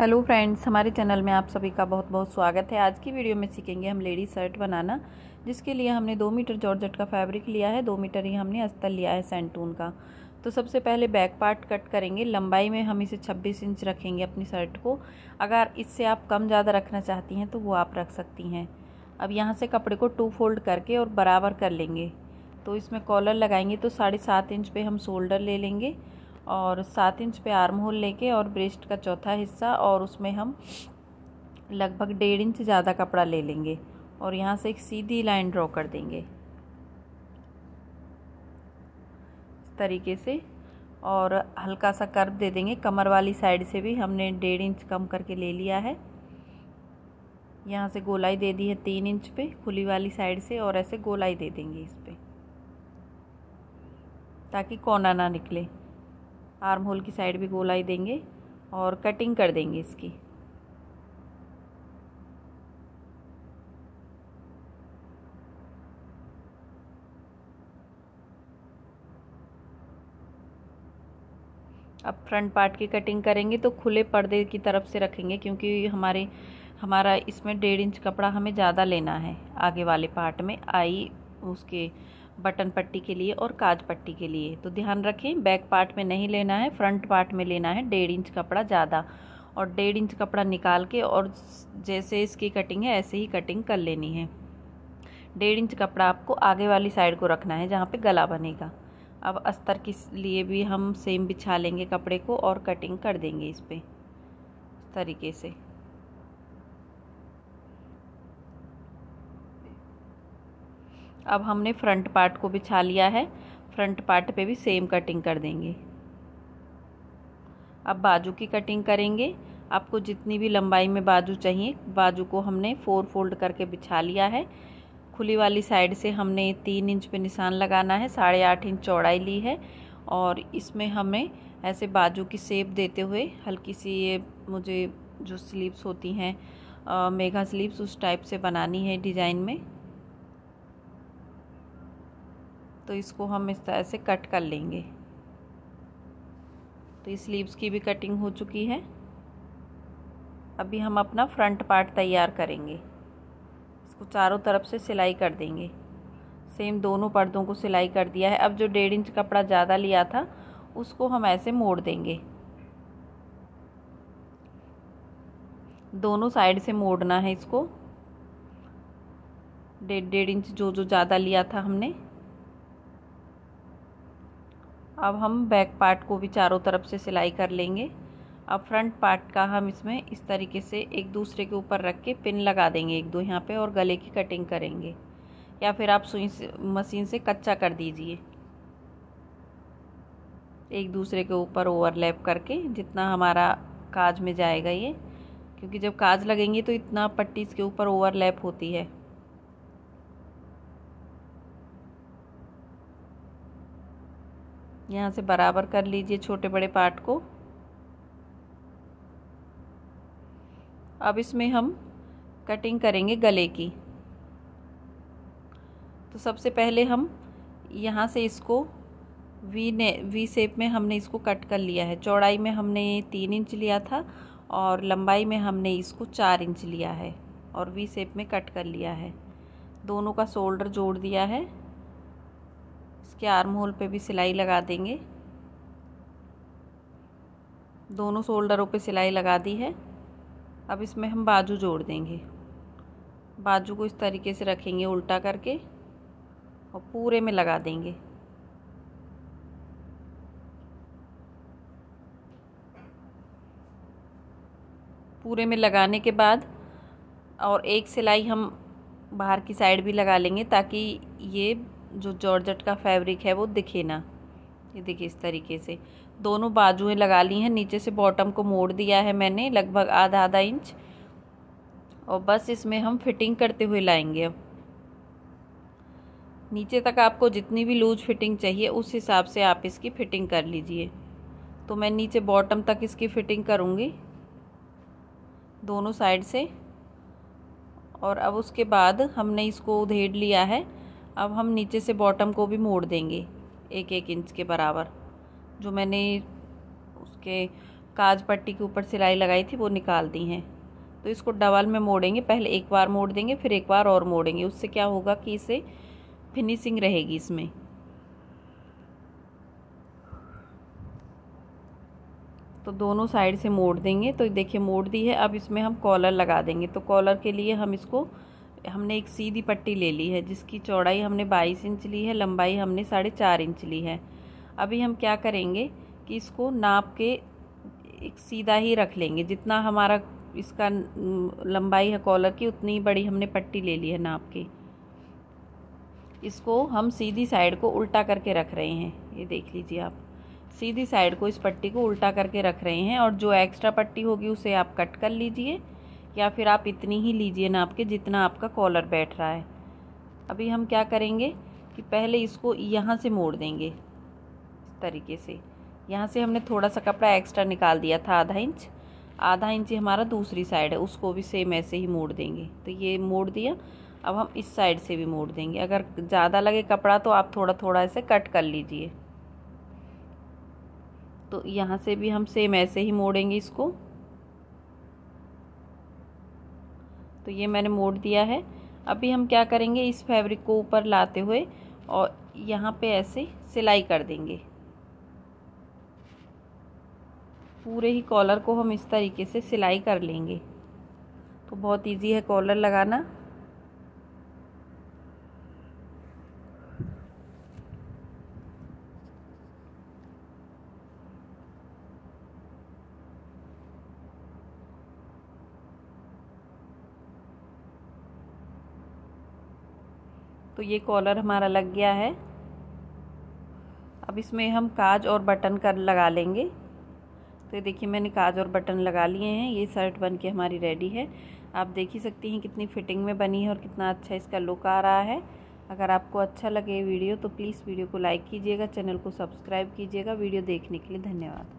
hello friends हमारे channel में आप सभी का बहुत बहुत स्वागत है आज की वीडियो में सीखेंगे हम लेडी शर्ट बनाना जिसके लिए हमने दो मीटर जॉर्जेट का फैब्रिक लिया है दो मीटर ही हमने अस्तर लिया है सेंटून का तो सबसे पहले बैक पार्ट कट करेंगे लंबाई में हम इसे 26 इंच रखेंगे अपनी शर्ट को अगर इससे आप कम ज़्यादा रखना चाहती हैं तो वो आप रख सकती हैं अब यहाँ से कपड़े को टू फोल्ड करके और बराबर कर लेंगे तो इसमें कॉलर लगाएंगे तो साढ़े सात इंच पर हम शोल्डर ले लेंगे और सात इंच पे आर्म होल लेके और ब्रेस्ट का चौथा हिस्सा और उसमें हम लगभग डेढ़ इंच ज़्यादा कपड़ा ले लेंगे और यहाँ से एक सीधी लाइन ड्रॉ कर देंगे इस तरीके से और हल्का सा कर्व दे देंगे कमर वाली साइड से भी हमने डेढ़ इंच कम करके ले लिया है यहाँ से गोलाई दे दी है तीन इंच पे खुली वाली साइड से और ऐसे गोलाई दे देंगे इस पर ताकि कोना ना निकले आर्म होल की साइड भी गोलाई देंगे और कटिंग कर देंगे इसकी अब फ्रंट पार्ट की कटिंग करेंगे तो खुले पर्दे की तरफ से रखेंगे क्योंकि हमारे हमारा इसमें डेढ़ इंच कपड़ा हमें ज़्यादा लेना है आगे वाले पार्ट में आई उसके बटन पट्टी के लिए और काज पट्टी के लिए तो ध्यान रखें बैक पार्ट में नहीं लेना है फ्रंट पार्ट में लेना है डेढ़ इंच कपड़ा ज़्यादा और डेढ़ इंच कपड़ा निकाल के और जैसे इसकी कटिंग है ऐसे ही कटिंग कर लेनी है डेढ़ इंच कपड़ा आपको आगे वाली साइड को रखना है जहाँ पे गला बनेगा अब अस्तर के लिए भी हम सेम बिछा लेंगे कपड़े को और कटिंग कर देंगे इस पर इस तरीके से अब हमने फ्रंट पार्ट को बिछा लिया है फ्रंट पार्ट पे भी सेम कटिंग कर देंगे अब बाजू की कटिंग करेंगे आपको जितनी भी लंबाई में बाजू चाहिए बाजू को हमने फोर फोल्ड करके बिछा लिया है खुली वाली साइड से हमने तीन इंच पे निशान लगाना है साढ़े आठ इंच चौड़ाई ली है और इसमें हमें ऐसे बाजू की सेप देते हुए हल्की सी ये मुझे जो स्लीव्स होती हैं मेघा स्लीव्स उस टाइप से बनानी है डिज़ाइन में तो इसको हम इस तरह से कट कर लेंगे तो इस स्लीव्स की भी कटिंग हो चुकी है अभी हम अपना फ्रंट पार्ट तैयार करेंगे इसको चारों तरफ से सिलाई कर देंगे सेम दोनों पर्दों को सिलाई कर दिया है अब जो डेढ़ इंच कपड़ा ज़्यादा लिया था उसको हम ऐसे मोड़ देंगे दोनों साइड से मोड़ना है इसको डेढ़ डेढ़ इंच जो जो ज़्यादा लिया था हमने अब हम बैक पार्ट को भी चारों तरफ से सिलाई कर लेंगे अब फ्रंट पार्ट का हम इसमें इस तरीके से एक दूसरे के ऊपर रख के पिन लगा देंगे एक दो यहाँ पे और गले की कटिंग करेंगे या फिर आप सुई से मशीन से कच्चा कर दीजिए एक दूसरे के ऊपर ओवरलैप करके जितना हमारा काज में जाएगा ये क्योंकि जब काज लगेंगे तो इतना पट्टी इसके ऊपर ओवरलैप होती है यहाँ से बराबर कर लीजिए छोटे बड़े पार्ट को अब इसमें हम कटिंग करेंगे गले की तो सबसे पहले हम यहाँ से इसको वी ने वी सेप में हमने इसको कट कर लिया है चौड़ाई में हमने तीन इंच लिया था और लंबाई में हमने इसको चार इंच लिया है और वी सेप में कट कर लिया है दोनों का शोल्डर जोड़ दिया है इसके आर्म होल पे भी सिलाई लगा देंगे दोनों शोल्डरों पे सिलाई लगा दी है अब इसमें हम बाजू जोड़ देंगे बाजू को इस तरीके से रखेंगे उल्टा करके और पूरे में लगा देंगे पूरे में लगाने के बाद और एक सिलाई हम बाहर की साइड भी लगा लेंगे ताकि ये जो जॉर्जट का फैब्रिक है वो दिखे ना ये देखिए इस तरीके से दोनों बाजुएं लगा ली हैं नीचे से बॉटम को मोड़ दिया है मैंने लगभग आधा आधा इंच और बस इसमें हम फिटिंग करते हुए लाएंगे अब नीचे तक आपको जितनी भी लूज फिटिंग चाहिए उस हिसाब से आप इसकी फिटिंग कर लीजिए तो मैं नीचे बॉटम तक इसकी फिटिंग करूँगी दोनों साइड से और अब उसके बाद हमने इसको उधेड़ लिया है अब हम नीचे से बॉटम को भी मोड़ देंगे एक एक इंच के बराबर जो मैंने उसके काज पट्टी के ऊपर सिलाई लगाई थी वो निकाल दी हैं तो इसको डबल में मोड़ेंगे पहले एक बार मोड़ देंगे फिर एक बार और मोड़ेंगे उससे क्या होगा कि इसे फिनिशिंग रहेगी इसमें तो दोनों साइड से मोड़ देंगे तो देखिए मोड़ दी है अब इसमें हम कॉलर लगा देंगे तो कॉलर के लिए हम इसको हमने एक सीधी पट्टी ले ली है जिसकी चौड़ाई हमने 22 इंच ली है लंबाई हमने साढ़े चार इंच ली है अभी हम क्या करेंगे कि इसको नाप के एक सीधा ही रख लेंगे जितना हमारा इसका लंबाई है कॉलर की उतनी ही बड़ी हमने पट्टी ले ली है नाप की इसको हम सीधी साइड को उल्टा करके रख रहे हैं ये देख लीजिए आप सीधी साइड को इस पट्टी को उल्टा करके रख रहे हैं और जो एक्स्ट्रा पट्टी होगी उसे आप कट कर लीजिए या फिर आप इतनी ही लीजिए ना आपके जितना आपका कॉलर बैठ रहा है अभी हम क्या करेंगे कि पहले इसको यहाँ से मोड़ देंगे इस तरीके से यहाँ से हमने थोड़ा सा कपड़ा एक्स्ट्रा निकाल दिया था आधा इंच आधा इंच हमारा दूसरी साइड है उसको भी सेम ऐसे ही मोड़ देंगे तो ये मोड़ दिया अब हम इस साइड से भी मोड़ देंगे अगर ज़्यादा लगे कपड़ा तो आप थोड़ा थोड़ा ऐसे कट कर लीजिए तो यहाँ से भी हम सेम ऐसे ही मोड़ेंगे इसको तो ये मैंने मोड़ दिया है अभी हम क्या करेंगे इस फैब्रिक को ऊपर लाते हुए और यहाँ पे ऐसे सिलाई कर देंगे पूरे ही कॉलर को हम इस तरीके से सिलाई कर लेंगे तो बहुत इजी है कॉलर लगाना तो ये कॉलर हमारा लग गया है अब इसमें हम काज और बटन कर लगा लेंगे तो ये देखिए मैंने काज और बटन लगा लिए हैं ये शर्ट बन के हमारी रेडी है आप देख ही सकती हैं कितनी फिटिंग में बनी है और कितना अच्छा इसका लुक आ रहा है अगर आपको अच्छा लगे वीडियो तो प्लीज़ वीडियो को लाइक कीजिएगा चैनल को सब्सक्राइब कीजिएगा वीडियो देखने के लिए धन्यवाद